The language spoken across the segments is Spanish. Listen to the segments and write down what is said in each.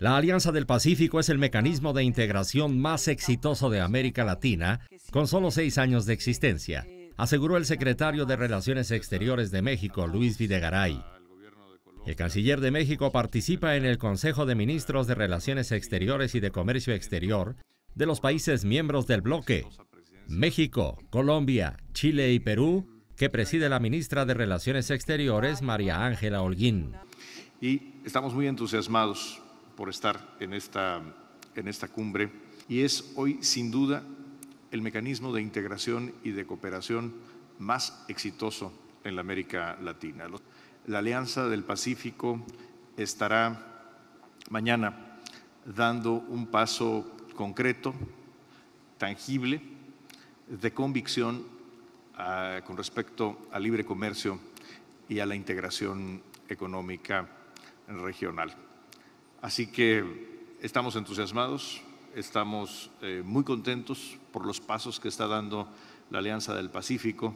La Alianza del Pacífico es el mecanismo de integración más exitoso de América Latina, con solo seis años de existencia, aseguró el secretario de Relaciones Exteriores de México, Luis Videgaray. El canciller de México participa en el Consejo de Ministros de Relaciones Exteriores y de Comercio Exterior de los países miembros del bloque. México, Colombia, Chile y Perú, que preside la ministra de Relaciones Exteriores, María Ángela Holguín. Y estamos muy entusiasmados por estar en esta, en esta cumbre y es hoy sin duda el mecanismo de integración y de cooperación más exitoso en la América Latina. La Alianza del Pacífico estará mañana dando un paso concreto, tangible, de convicción ah, con respecto al libre comercio y a la integración económica regional. Así que estamos entusiasmados, estamos eh, muy contentos por los pasos que está dando la Alianza del Pacífico.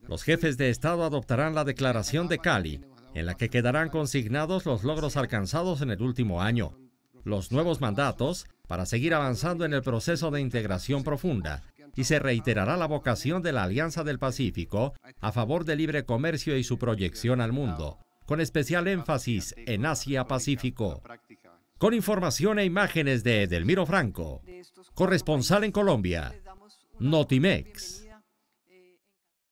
Los jefes de Estado adoptarán la declaración de Cali, en la que quedarán consignados los logros alcanzados en el último año, los nuevos mandatos para seguir avanzando en el proceso de integración profunda y se reiterará la vocación de la Alianza del Pacífico a favor del libre comercio y su proyección al mundo, con especial énfasis en Asia-Pacífico con información e imágenes de Edelmiro Franco, corresponsal en Colombia, Notimex.